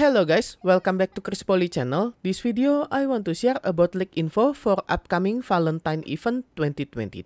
Hello guys, welcome back to Chris Poly channel. This video, I want to share about leak info for upcoming Valentine event 2023.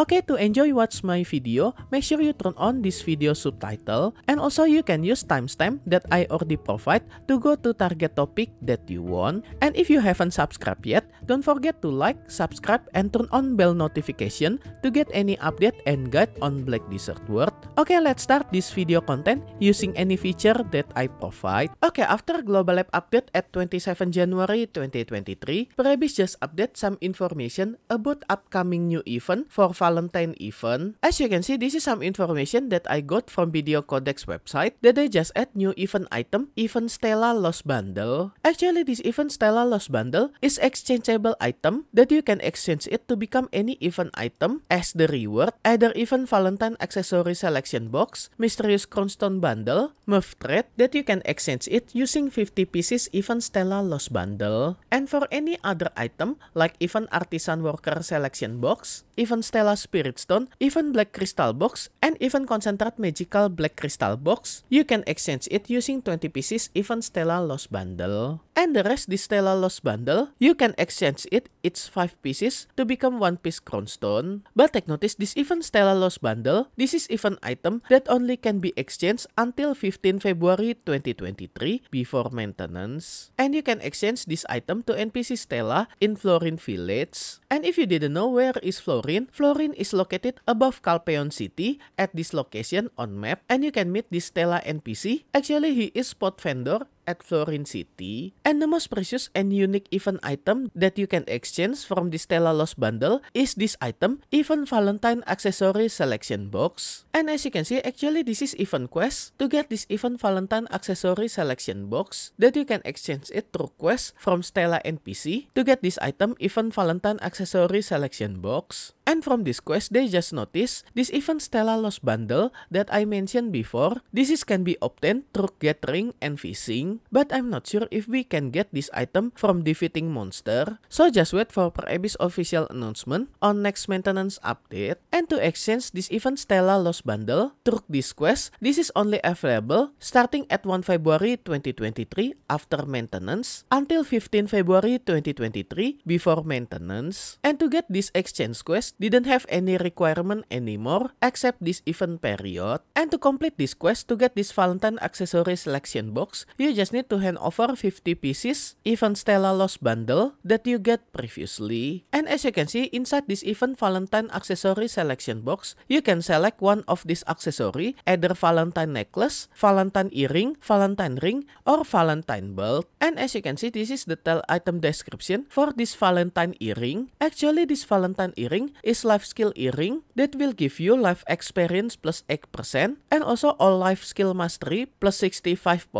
Okay, to enjoy watch my video, make sure you turn on this video subtitle and also you can use timestamp that I already provide to go to target topic that you want. And if you haven't subscribed yet, don't forget to like, subscribe, and turn on bell notification to get any update and guide on Black Desert World. Okay, let's start this video content using any feature that I provide. Okay, Okay, after Global Lab update at 27 January 2023, Prebis just update some information about upcoming new event for Valentine event. As you can see, this is some information that I got from Video Codex website that they just add new event item, event Stella Lost Bundle. Actually, this event Stella Lost Bundle is exchangeable item that you can exchange it to become any event item as the reward, either event Valentine accessory selection box, mysterious Cronstone bundle, Muff thread that you can exchange it it using 50 pieces even Stella Lost Bundle. And for any other item like even Artisan Worker Selection Box, even Stella Spirit Stone, even Black Crystal Box, and even Concentrate Magical Black Crystal Box, you can exchange it using 20 pieces even Stella Lost Bundle. And the rest the Stella Lost Bundle, you can exchange it, its 5 pieces, to become 1 piece Stone. But take notice this even Stella Lost Bundle, this is even item that only can be exchanged until 15 February 2023 inventory before maintenance. And you can exchange this item to NPC Stella in Florin Village. And if you didn't know where is Florin, Florin is located above Calpeon City at this location on map and you can meet this Stella NPC. Actually, he is spot vendor at Florin City. And the most precious and unique event item that you can exchange from the Stella Lost bundle is this item, Event Valentine Accessory Selection Box. And as you can see, actually this is Event Quest. To get this Event Valentine Accessory Selection Box, that you can exchange it through Quest from Stella NPC. To get this item, Event Valentine Accessory Selection Box. And from this quest, they just notice this event Stella Lost bundle that I mentioned before. This is can be obtained through gathering and fishing but I'm not sure if we can get this item from defeating monster, so just wait for Per official announcement on next maintenance update. And to exchange this event Stella Lost Bundle, through this quest, this is only available starting at 1 February 2023 after maintenance until 15 February 2023 before maintenance. And to get this exchange quest didn't have any requirement anymore except this event period. And to complete this quest to get this Valentine accessory selection box, you just guys need to hand over 50 pieces event Stella Lost bundle that you get previously. And as you can see, inside this event Valentine accessory selection box, you can select one of these accessory, either Valentine necklace, Valentine earring, Valentine ring, or Valentine belt. And as you can see, this is the tell item description for this Valentine earring. Actually, this Valentine earring is life skill earring that will give you life experience plus 8% and also all life skill mastery plus 65 points.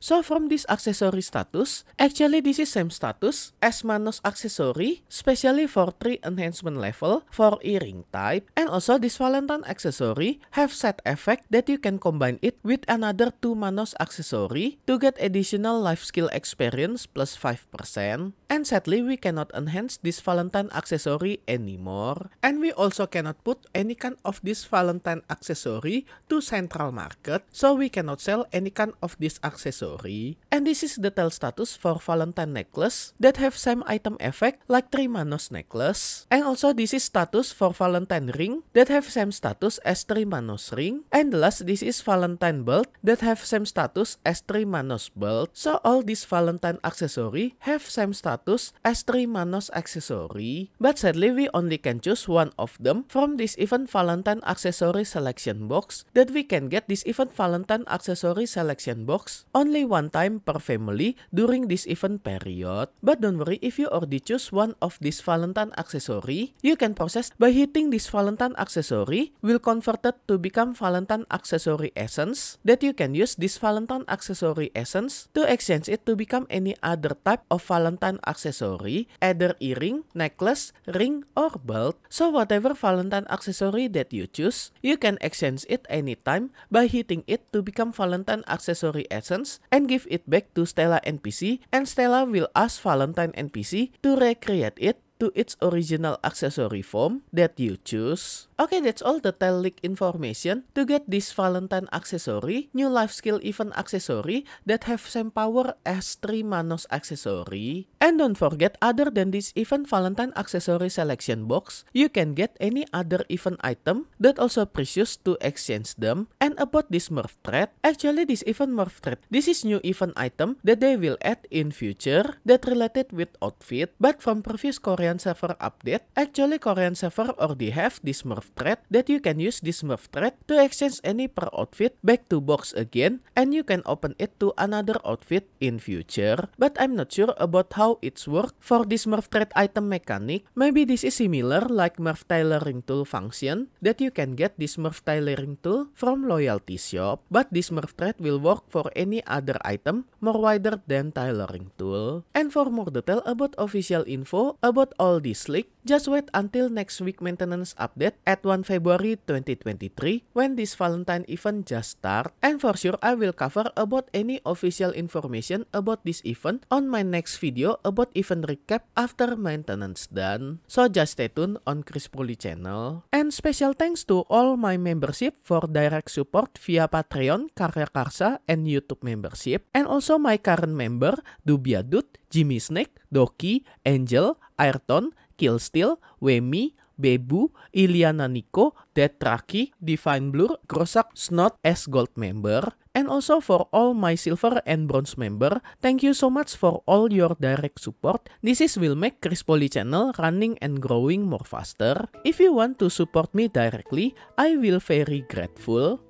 So from this accessory status, actually this is same status as Manos accessory, specially for 3 enhancement level, for earring type, and also this Valentine accessory have set effect that you can combine it with another 2 Manos accessory to get additional life skill experience plus 5%. And sadly, we cannot enhance this Valentine accessory anymore. And we also cannot put any kind of this Valentine accessory to central market, so we cannot sell any kind of this accessory and this is the tell status for Valentine necklace that have same item effect like Trimanos necklace. And also this is status for Valentine ring that have same status as Trimanos ring. And last this is Valentine belt that have same status as Trimanos belt. So all these Valentine accessory have same status as Trimanos accessory. But sadly we only can choose one of them from this event Valentine accessory selection box that we can get this event Valentine accessory selection box only one time per family during this event period. But don't worry if you already choose one of this Valentine accessory, you can process by hitting this Valentine accessory will convert it to become Valentine accessory essence that you can use this Valentine accessory essence to exchange it to become any other type of Valentine accessory, either earring, necklace, ring, or belt. So whatever Valentine accessory that you choose, you can exchange it anytime by hitting it to become Valentine accessory essence and and give it back to Stella NPC and Stella will ask Valentine NPC to recreate it to its original accessory form that you choose. Okay, that's all the telic information. To get this Valentine accessory, new life skill event accessory that have same power as 3 Manos accessory. And don't forget, other than this event Valentine accessory selection box, you can get any other event item that also precious to exchange them. And about this morph thread, actually this event morph thread, this is new event item that they will add in future that related with outfit. But from previous Korean server update, actually Korean server already have this morph thread that you can use this smurf thread to exchange any per outfit back to box again and you can open it to another outfit in future. But I'm not sure about how it's work for this Murph thread item mechanic. Maybe this is similar like Murph tailoring tool function that you can get this Murph tailoring tool from loyalty shop. But this Murph thread will work for any other item more wider than tailoring tool. And for more detail about official info about all this leak, just wait until next week maintenance update at at 1 February 2023 when this Valentine event just start and for sure I will cover about any official information about this event on my next video about event recap after maintenance done. So just stay tuned on Chris Poli channel. And special thanks to all my membership for direct support via Patreon, Karya Karsa, and YouTube membership. And also my current member, Dubia Dut, Jimmy Snake, Doki, Angel, Ayrton, Killsteel, Wemi, Bebu, Iliana Nico, Detraki, Divine Blur, Grosak, Snot S gold member, and also for all my silver and bronze member. Thank you so much for all your direct support. This is will make Chris Poly channel running and growing more faster. If you want to support me directly, I will very grateful.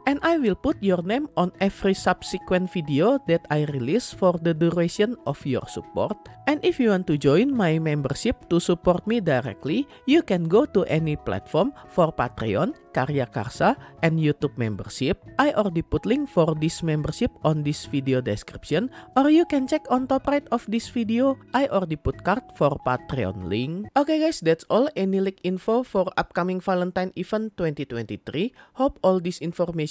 and I will put your name on every subsequent video that I release for the duration of your support. And if you want to join my membership to support me directly, you can go to any platform for Patreon, Karya Karsa, and YouTube membership. I already put link for this membership on this video description or you can check on top right of this video. I already put card for Patreon link. Okay guys, that's all any link info for upcoming Valentine event 2023. Hope all this information